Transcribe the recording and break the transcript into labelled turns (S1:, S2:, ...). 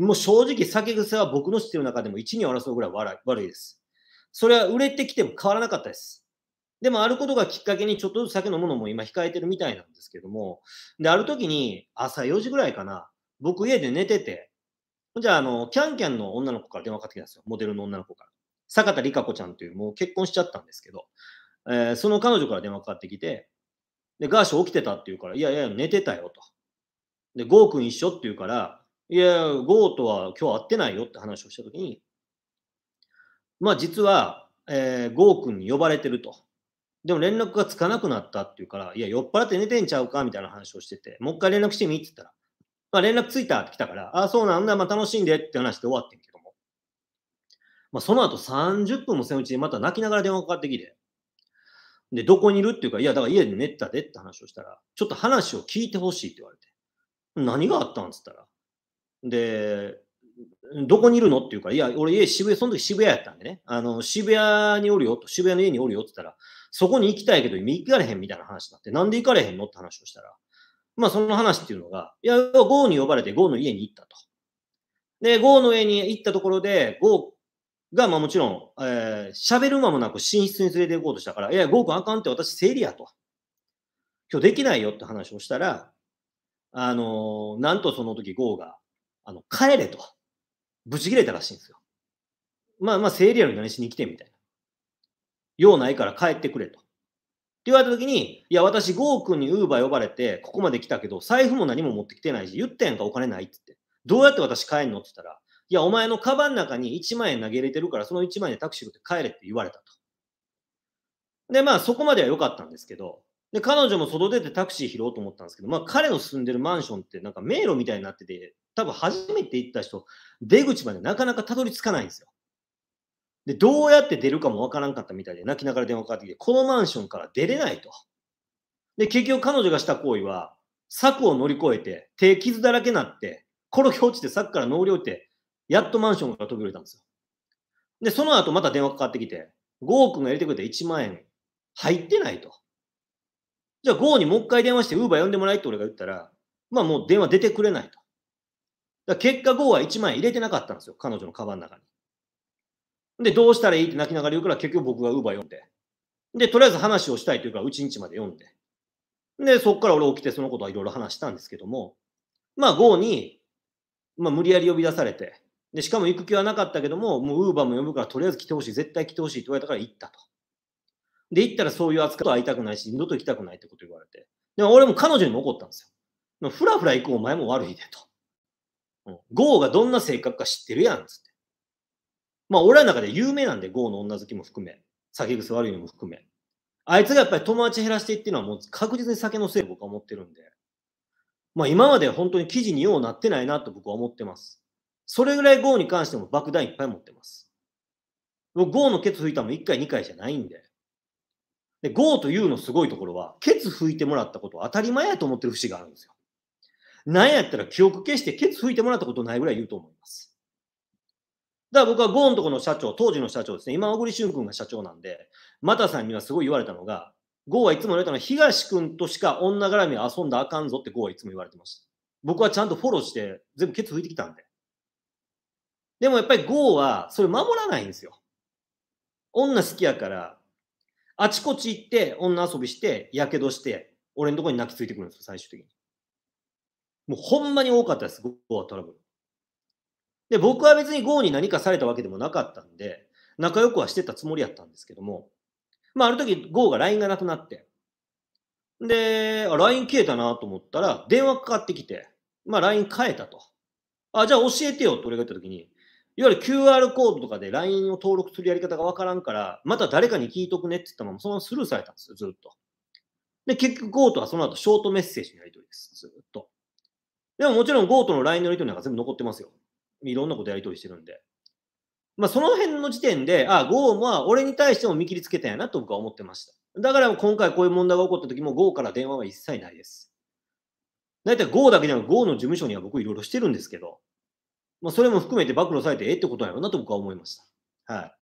S1: もう正直、酒癖は僕の知ってる中でも1、2を争うぐらい悪いです。それは売れてきても変わらなかったです。でも、あることがきっかけに、ちょっとずつ酒飲むのも今控えてるみたいなんですけども、で、ある時に、朝4時ぐらいかな、僕家で寝てて、じゃあ、あの、キャンキャンの女の子から電話かかってきたんですよ。モデルの女の子から。坂田理香子ちゃんという、もう結婚しちゃったんですけど、えー、その彼女から電話かかってきて、で、ガーシュ起きてたって言うから、いやいや、寝てたよと。で、ゴー君一緒って言うから、いや、ゴーとは今日会ってないよって話をしたときに、まあ実は、えー、ゴー君に呼ばれてると。でも連絡がつかなくなったっていうから、いや、酔っ払って寝てんちゃうかみたいな話をしてて、もう一回連絡してみって言ったら、まあ連絡ついたって来たから、ああ、そうなんだ、まあ楽しんでって話で終わってんけども。まあその後30分もせんうちにまた泣きながら電話かかってきて、で、どこにいるっていうか、いや、だから家で寝てたでって話をしたら、ちょっと話を聞いてほしいって言われて、何があったんつったら、で、どこにいるのっていうから、いや、俺家渋谷、その時渋谷やったんでね、あの、渋谷におるよと、渋谷の家におるよって言ったら、そこに行きたいけど、行かれへんみたいな話になって、なんで行かれへんのって話をしたら、まあその話っていうのが、いや、ゴーに呼ばれてゴーの家に行ったと。で、ゴーの家に行ったところで、ゴーが、まあもちろん、えー、喋る間もなく寝室に連れて行こうとしたから、いや、ゴー君あかんって私セ理やと。今日できないよって話をしたら、あのー、なんとその時ゴーが、あの、帰れと。ブチ切れたらしいんですよ。まあまあ、生理やのに何しに来てみたいな。用ないから帰ってくれと。って言われた時に、いや、私、ゴー君にウーバー呼ばれて、ここまで来たけど、財布も何も持ってきてないし、言ってんか、お金ないって言って。どうやって私帰んのって言ったら、いや、お前のカバンの中に1万円投げ入れてるから、その1万円でタクシー乗って帰れって言われたと。で、まあ、そこまでは良かったんですけど、で、彼女も外出てタクシー拾おうと思ったんですけど、まあ彼の住んでるマンションってなんか迷路みたいになってて、多分初めて行った人、出口までなかなかたどり着かないんですよ。で、どうやって出るかもわからんかったみたいで、泣きながら電話かかってきて、このマンションから出れないと。で、結局彼女がした行為は、柵を乗り越えて、手傷だらけになって、転げ落ちて柵から乗り降りて、やっとマンションから飛び降りたんですよ。で、その後また電話かかってきて、5億のやりてくれた1万円入ってないと。じゃあ、ゴーにもう一回電話して、ウーバー呼んでもらえって俺が言ったら、まあもう電話出てくれないと。だ結果、ゴーは1万円入れてなかったんですよ、彼女のカバンの中に。で、どうしたらいいって泣きながら言うから、結局僕がウーバー呼んで。で、とりあえず話をしたいというから、うちんちまで呼んで。で、そこから俺起きて、そのことはいろいろ話したんですけども、まあ、ゴーに、まあ、無理やり呼び出されて、で、しかも行く気はなかったけども、もうウーバーも呼ぶから、とりあえず来てほしい、絶対来てほしいって言われたから行ったと。で、行ったらそういう扱いと会いたくないし、二度と行きたくないってこと言われて。でも俺も彼女にも怒ったんですよ。ふらふら行くお前も悪いでと。うん、ゴーがどんな性格か知ってるやん、つって。まあ、俺らの中で有名なんで、ゴーの女好きも含め、酒癖悪いのも含め。あいつがやっぱり友達減らしていってるのはもう確実に酒のせい僕は思ってるんで。まあ、今まで本当に記事にようなってないなと僕は思ってます。それぐらいゴーに関しても爆弾いっぱい持ってます。僕ーのケツ吹いたのも1回2回じゃないんで。で、ゴーとうのすごいところは、ケツ拭いてもらったこと当たり前やと思ってる節があるんですよ。なんやったら記憶消してケツ拭いてもらったことないぐらい言うと思います。だから僕はゴーのところの社長、当時の社長ですね、今、小栗旬君が社長なんで、マタさんにはすごい言われたのが、ゴーはいつも言われたのは、東君としか女絡み遊んだあかんぞってゴーはいつも言われてました。僕はちゃんとフォローして、全部ケツ拭いてきたんで。でもやっぱりゴーはそれ守らないんですよ。女好きやから、あちこち行って女遊びして、やけどして、俺のとこに泣きついてくるんですよ、最終的に。もうほんまに多かったです、GO はトラブル。で、僕は別に GO に何かされたわけでもなかったんで、仲良くはしてたつもりやったんですけども、まあ、ある時 GO が LINE がなくなって、で、LINE 消えたなと思ったら、電話かかってきて、まあ、LINE 変えたと。あ、じゃあ教えてよって俺が言った時に、いわゆる QR コードとかで LINE を登録するやり方がわからんから、また誰かに聞いとくねって言ったまま、そのままスルーされたんですよ、ずっと。で、結局 GO とはその後ショートメッセージのやり取りです、ずっと。でももちろん GO との LINE のやり取りなんか全部残ってますよ。いろんなことやり取りしてるんで。まあ、その辺の時点で、あ、ゴーは俺に対しても見切りつけたんやなと僕は思ってました。だから今回こういう問題が起こった時も、ゴーから電話は一切ないです。大体ゴーだけじゃなく、ゴーの事務所には僕いろいろしてるんですけど、まあ、それも含めて暴露されてええってことなのかなと僕は思いました。はい。